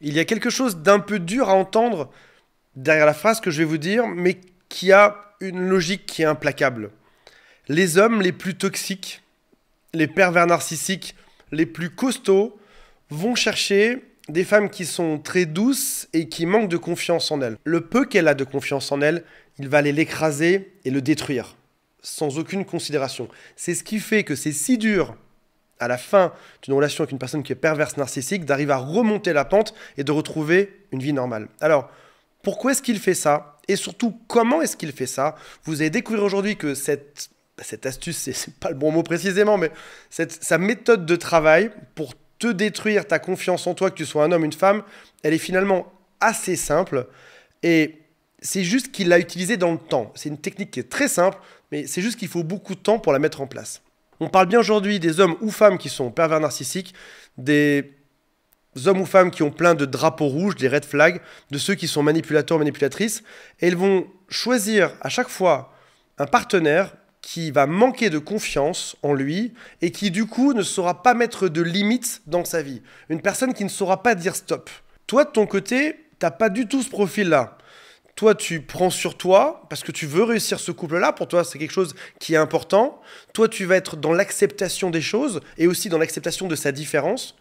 il y a quelque chose d'un peu dur à entendre derrière la phrase que je vais vous dire, mais qui a une logique qui est implacable. Les hommes les plus toxiques, les pervers narcissiques les plus costauds vont chercher des femmes qui sont très douces et qui manquent de confiance en elles. Le peu qu'elle a de confiance en elle, il va aller l'écraser et le détruire, sans aucune considération. C'est ce qui fait que c'est si dur à la fin d'une relation avec une personne qui est perverse narcissique, d'arriver à remonter la pente et de retrouver une vie normale. Alors, pourquoi est-ce qu'il fait ça Et surtout, comment est-ce qu'il fait ça Vous allez découvrir aujourd'hui que cette, bah, cette astuce, c'est pas le bon mot précisément, mais sa méthode de travail pour te détruire ta confiance en toi, que tu sois un homme, ou une femme, elle est finalement assez simple. Et c'est juste qu'il l'a utilisée dans le temps. C'est une technique qui est très simple, mais c'est juste qu'il faut beaucoup de temps pour la mettre en place. On parle bien aujourd'hui des hommes ou femmes qui sont pervers narcissiques, des hommes ou femmes qui ont plein de drapeaux rouges, des red flags, de ceux qui sont manipulateurs, manipulatrices, et ils vont choisir à chaque fois un partenaire qui va manquer de confiance en lui et qui du coup ne saura pas mettre de limites dans sa vie. Une personne qui ne saura pas dire stop. Toi de ton côté, t'as pas du tout ce profil-là toi, tu prends sur toi parce que tu veux réussir ce couple-là. Pour toi, c'est quelque chose qui est important. Toi, tu vas être dans l'acceptation des choses et aussi dans l'acceptation de sa différence.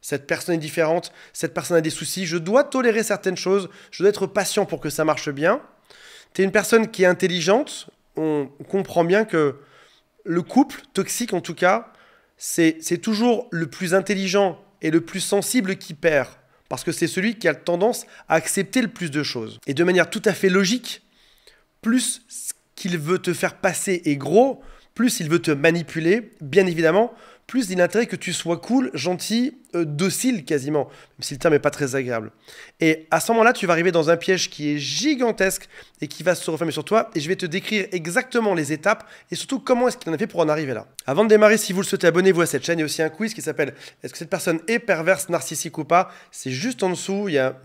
Cette personne est différente, cette personne a des soucis. Je dois tolérer certaines choses. Je dois être patient pour que ça marche bien. Tu es une personne qui est intelligente. On comprend bien que le couple toxique, en tout cas, c'est toujours le plus intelligent et le plus sensible qui perd parce que c'est celui qui a tendance à accepter le plus de choses. Et de manière tout à fait logique, plus ce qu'il veut te faire passer est gros, plus il veut te manipuler, bien évidemment, plus d'intérêt intérêt que tu sois cool, gentil, euh, docile quasiment, même si le terme n'est pas très agréable. Et à ce moment-là, tu vas arriver dans un piège qui est gigantesque et qui va se refermer sur toi. Et je vais te décrire exactement les étapes et surtout comment est-ce qu'il en a fait pour en arriver là. Avant de démarrer, si vous le souhaitez, abonnez-vous à cette chaîne. Il y a aussi un quiz qui s'appelle Est-ce que cette personne est perverse, narcissique ou pas C'est juste en dessous. Il y a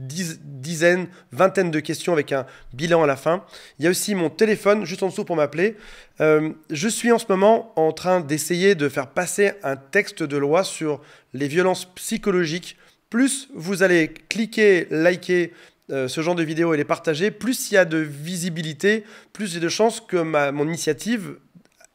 dizaines, vingtaines de questions avec un bilan à la fin. Il y a aussi mon téléphone juste en dessous pour m'appeler. Euh, je suis en ce moment en train d'essayer de faire passer un texte de loi sur les violences psychologiques. Plus vous allez cliquer, liker, euh, ce genre de vidéos et les partager, plus il y a de visibilité, plus j'ai de chances que ma, mon initiative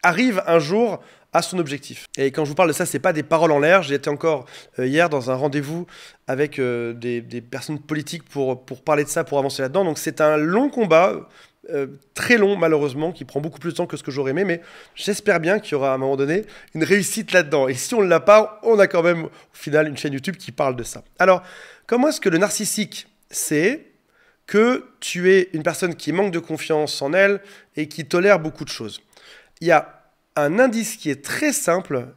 arrive un jour à son objectif. Et quand je vous parle de ça, c'est pas des paroles en l'air. J'étais encore euh, hier dans un rendez-vous avec euh, des, personnes politiques pour, pour parler de ça, pour avancer là-dedans. Donc c'est un long combat, euh, très long malheureusement, qui prend beaucoup plus de temps que ce que j'aurais aimé, mais j'espère bien qu'il y aura à un moment donné une réussite là-dedans. Et si on ne l'a pas, on a quand même au final une chaîne YouTube qui parle de ça. Alors, comment est-ce que le narcissique sait que tu es une personne qui manque de confiance en elle et qui tolère beaucoup de choses Il y a un indice qui est très simple.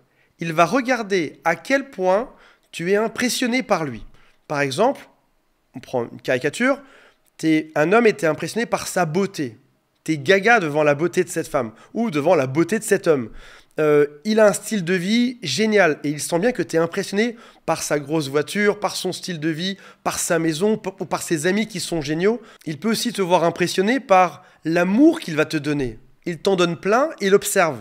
Il va regarder à quel point tu es impressionné par lui. Par exemple, on prend une caricature, es, un homme était impressionné par sa beauté. es gaga devant la beauté de cette femme ou devant la beauté de cet homme. Euh, il a un style de vie génial et il sent bien que tu es impressionné par sa grosse voiture, par son style de vie, par sa maison ou par ses amis qui sont géniaux. Il peut aussi te voir impressionné par l'amour qu'il va te donner. Il t'en donne plein et observe.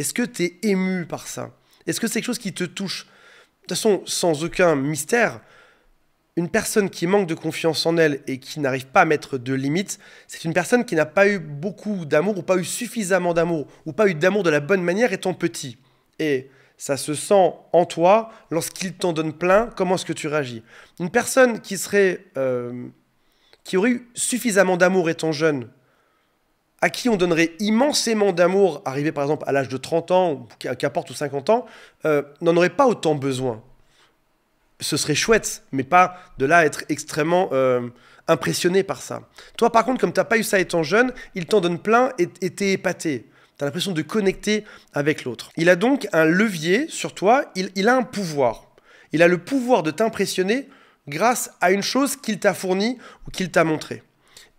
Est-ce que tu es ému par ça Est-ce que c'est quelque chose qui te touche De toute façon, sans aucun mystère, une personne qui manque de confiance en elle et qui n'arrive pas à mettre de limites, c'est une personne qui n'a pas eu beaucoup d'amour ou pas eu suffisamment d'amour ou pas eu d'amour de la bonne manière étant petit. Et ça se sent en toi lorsqu'il t'en donne plein, comment est-ce que tu réagis Une personne qui serait euh, qui aurait eu suffisamment d'amour étant jeune à qui on donnerait immensément d'amour, arrivé par exemple à l'âge de 30 ans, ou qu'importe, ou 50 ans, euh, n'en aurait pas autant besoin. Ce serait chouette, mais pas de là être extrêmement euh, impressionné par ça. Toi, par contre, comme t'as pas eu ça étant jeune, il t'en donne plein et t'es épaté. tu as l'impression de connecter avec l'autre. Il a donc un levier sur toi, il, il a un pouvoir. Il a le pouvoir de t'impressionner grâce à une chose qu'il t'a fournie ou qu'il t'a montrée.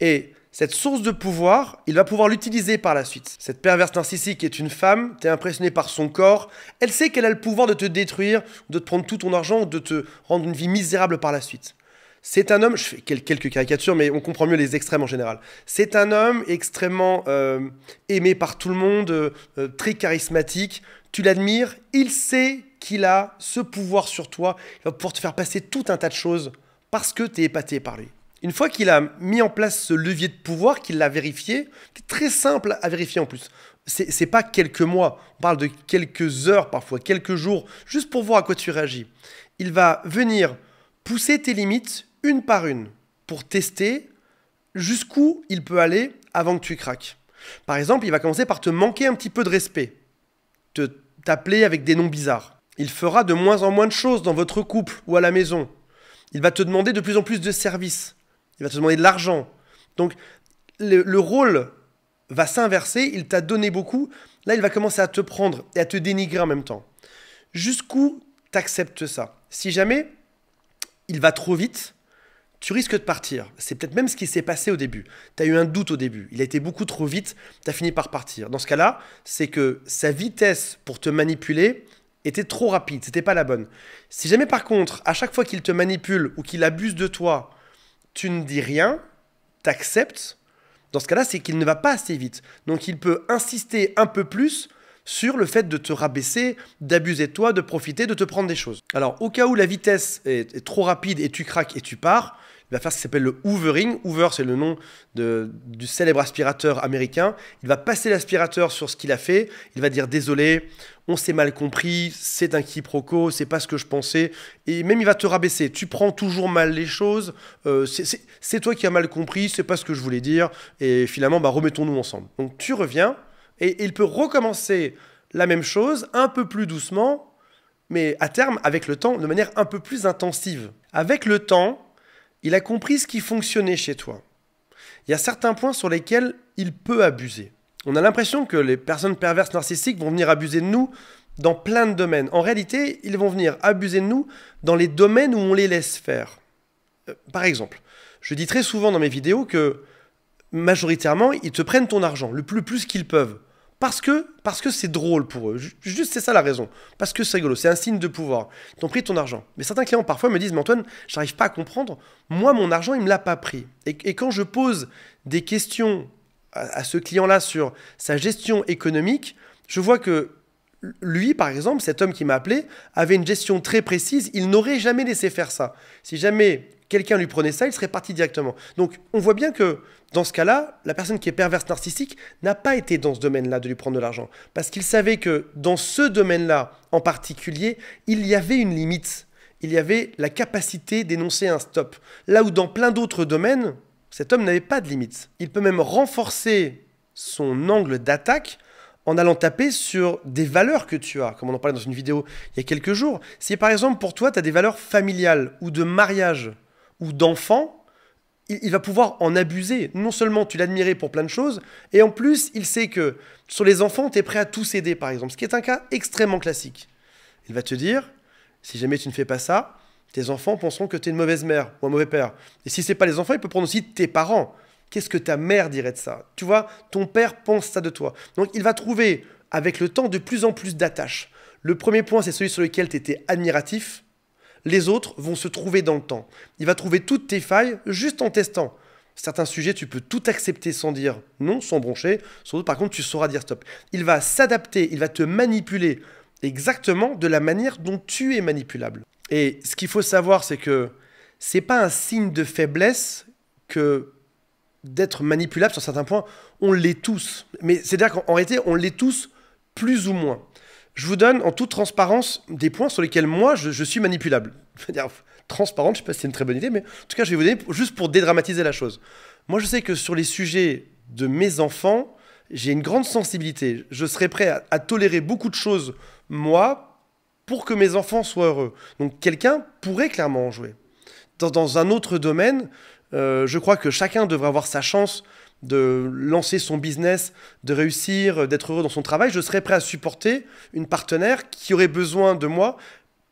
Et cette source de pouvoir, il va pouvoir l'utiliser par la suite. Cette perverse narcissique est une femme, t'es impressionné par son corps, elle sait qu'elle a le pouvoir de te détruire, de te prendre tout ton argent, de te rendre une vie misérable par la suite. C'est un homme, je fais quelques caricatures, mais on comprend mieux les extrêmes en général. C'est un homme extrêmement euh, aimé par tout le monde, euh, euh, très charismatique, tu l'admires, il sait qu'il a ce pouvoir sur toi, il va pouvoir te faire passer tout un tas de choses parce que t'es épaté par lui. Une fois qu'il a mis en place ce levier de pouvoir, qu'il l'a vérifié, qui est très simple à vérifier en plus. C'est, n'est pas quelques mois, on parle de quelques heures parfois, quelques jours, juste pour voir à quoi tu réagis. Il va venir pousser tes limites une par une pour tester jusqu'où il peut aller avant que tu craques. Par exemple, il va commencer par te manquer un petit peu de respect, te t'appeler avec des noms bizarres. Il fera de moins en moins de choses dans votre couple ou à la maison. Il va te demander de plus en plus de services. Il va te demander de l'argent. Donc, le, rôle va s'inverser. Il t'a donné beaucoup. Là, il va commencer à te prendre et à te dénigrer en même temps. Jusqu'où t'acceptes ça Si jamais il va trop vite, tu risques de partir. C'est peut-être même ce qui s'est passé au début. Tu as eu un doute au début. Il a été beaucoup trop vite. Tu as fini par partir. Dans ce cas-là, c'est que sa vitesse pour te manipuler était trop rapide. C'était pas la bonne. Si jamais par contre, à chaque fois qu'il te manipule ou qu'il abuse de toi, tu ne dis rien, t'acceptes, dans ce cas-là, c'est qu'il ne va pas assez vite. Donc il peut insister un peu plus sur le fait de te rabaisser, d'abuser de toi, de profiter, de te prendre des choses. Alors au cas où la vitesse est, est trop rapide et tu craques et tu pars, il va faire ce qui s'appelle le hoovering. Hoover, c'est le nom de, du célèbre aspirateur américain. Il va passer l'aspirateur sur ce qu'il a fait. Il va dire désolé, on s'est mal compris, c'est un quiproquo, c'est pas ce que je pensais. Et même il va te rabaisser. Tu prends toujours mal les choses. Euh, c'est toi qui as mal compris, c'est pas ce que je voulais dire. Et finalement, bah, remettons-nous ensemble. Donc tu reviens et il peut recommencer la même chose un peu plus doucement mais à terme, avec le temps, de manière un peu plus intensive. Avec le temps, il a compris ce qui fonctionnait chez toi. Il y a certains points sur lesquels il peut abuser. On a l'impression que les personnes perverses narcissiques vont venir abuser de nous dans plein de domaines. En réalité, ils vont venir abuser de nous dans les domaines où on les laisse faire. Euh, par exemple, je dis très souvent dans mes vidéos que majoritairement, ils te prennent ton argent, le plus, plus qu'ils peuvent. Parce que parce que c'est drôle pour eux. Juste, c'est ça la raison. Parce que c'est rigolo, c'est un signe de pouvoir. Ils ont pris ton argent. Mais certains clients parfois me disent, mais Antoine, j'arrive pas à comprendre. Moi, mon argent, il me l'a pas pris. Et, quand je pose des questions à, à ce client-là sur sa gestion économique, je vois que lui, par exemple, cet homme qui m'a appelé, avait une gestion très précise. Il n'aurait jamais laissé faire ça. Si jamais quelqu'un lui prenait ça, il serait parti directement. Donc on voit bien que dans ce cas-là, la personne qui est perverse narcissique n'a pas été dans ce domaine-là de lui prendre de l'argent, parce qu'il savait que dans ce domaine-là en particulier, il y avait une limite, il y avait la capacité d'énoncer un stop. Là où dans plein d'autres domaines, cet homme n'avait pas de limite. Il peut même renforcer son angle d'attaque en allant taper sur des valeurs que tu as, comme on en parlait dans une vidéo il y a quelques jours. Si par exemple pour toi, tu as des valeurs familiales ou de mariage, ou d'enfant, il, va pouvoir en abuser. Non seulement tu l'admirais pour plein de choses, et en plus, il sait que sur les enfants, tu es prêt à tout céder, par exemple, ce qui est un cas extrêmement classique. Il va te dire, si jamais tu ne fais pas ça, tes enfants penseront que tu es une mauvaise mère ou un mauvais père. Et si ce c'est pas les enfants, il peut prendre aussi tes parents. Qu'est-ce que ta mère dirait de ça Tu vois, ton père pense ça de toi. Donc il va trouver avec le temps de plus en plus d'attaches. Le premier point, c'est celui sur lequel tu étais admiratif les autres vont se trouver dans le temps. Il va trouver toutes tes failles juste en testant. Certains sujets, tu peux tout accepter sans dire non, sans broncher. Sur d'autres, par contre, tu sauras dire stop. Il va s'adapter, il va te manipuler exactement de la manière dont tu es manipulable. Et ce qu'il faut savoir, c'est que ce n'est pas un signe de faiblesse que d'être manipulable sur certains points. On l'est tous. Mais c'est-à-dire qu'en réalité, on l'est tous plus ou moins je vous donne en toute transparence des points sur lesquels moi je, suis manipulable. transparente, je sais pas si c'est une très bonne idée, mais en tout cas, je vais vous donner juste pour dédramatiser la chose. Moi, je sais que sur les sujets de mes enfants, j'ai une grande sensibilité. Je serais prêt à, tolérer beaucoup de choses, moi, pour que mes enfants soient heureux. Donc, quelqu'un pourrait clairement en jouer. Dans, un autre domaine, euh, je crois que chacun devrait avoir sa chance de lancer son business, de réussir, d'être heureux dans son travail, je serais prêt à supporter une partenaire qui aurait besoin de moi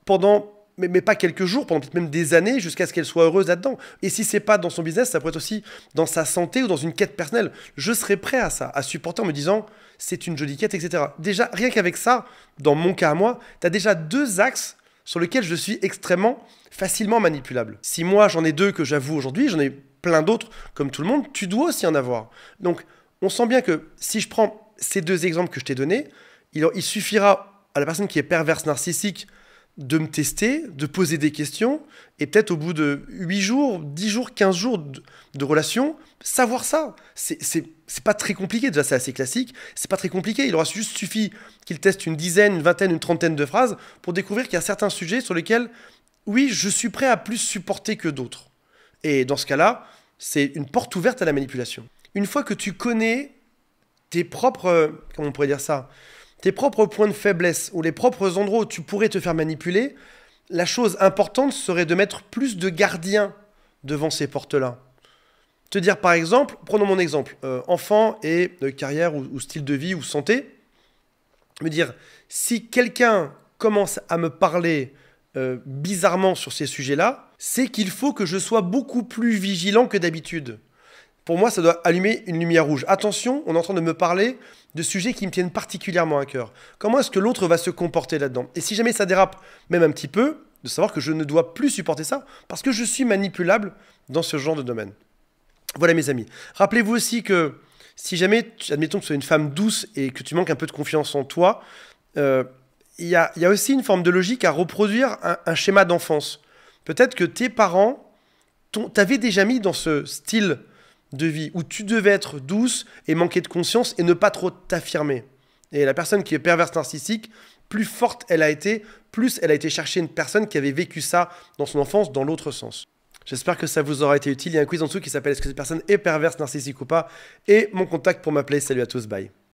pendant mais, pas quelques jours, pendant peut-être même des années, jusqu'à ce qu'elle soit heureuse là-dedans. Et si c'est pas dans son business, ça pourrait être aussi dans sa santé ou dans une quête personnelle. Je serais prêt à ça, à supporter en me disant c'est une jolie quête, etc. Déjà, rien qu'avec ça, dans mon cas à moi, tu as déjà deux axes sur lesquels je suis extrêmement facilement manipulable. Si moi j'en ai deux que j'avoue aujourd'hui, j'en ai plein d'autres, comme tout le monde, tu dois aussi en avoir. Donc, on sent bien que si je prends ces deux exemples que je t'ai donnés, il, suffira à la personne qui est perverse narcissique de me tester, de poser des questions, et peut-être au bout de 8 jours, 10 jours, 15 jours de, de relation, savoir ça. C'est pas très compliqué, déjà c'est assez classique, c'est pas très compliqué, il aura juste suffi qu'il teste une dizaine, une vingtaine, une trentaine de phrases pour découvrir qu'il y a certains sujets sur lesquels, oui, je suis prêt à plus supporter que d'autres. Et dans ce cas-là, c'est une porte ouverte à la manipulation. Une fois que tu connais tes propres, on pourrait dire ça, tes propres points de faiblesse ou les propres endroits où tu pourrais te faire manipuler, la chose importante serait de mettre plus de gardiens devant ces portes-là. Te dire par exemple, prenons mon exemple, euh, enfant et euh, carrière ou, style de vie ou santé, me dire, si quelqu'un commence à me parler euh, bizarrement sur ces sujets-là, c'est qu'il faut que je sois beaucoup plus vigilant que d'habitude. Pour moi, ça doit allumer une lumière rouge. Attention, on est en train de me parler de sujets qui me tiennent particulièrement à cœur. Comment est-ce que l'autre va se comporter là-dedans Et si jamais ça dérape, même un petit peu, de savoir que je ne dois plus supporter ça parce que je suis manipulable dans ce genre de domaine. Voilà mes amis. Rappelez-vous aussi que si jamais, admettons que tu sois une femme douce et que tu manques un peu de confiance en toi, euh, il y, a aussi une forme de logique à reproduire un schéma d'enfance. Peut-être que tes parents t'avaient déjà mis dans ce style de vie où tu devais être douce et manquer de conscience et ne pas trop t'affirmer. Et la personne qui est perverse narcissique, plus forte elle a été, plus elle a été chercher une personne qui avait vécu ça dans son enfance dans l'autre sens. J'espère que ça vous aura été utile. Il y a un quiz en dessous qui s'appelle Est-ce que cette personne est perverse, narcissique ou pas Et mon contact pour m'appeler. Salut à tous, bye.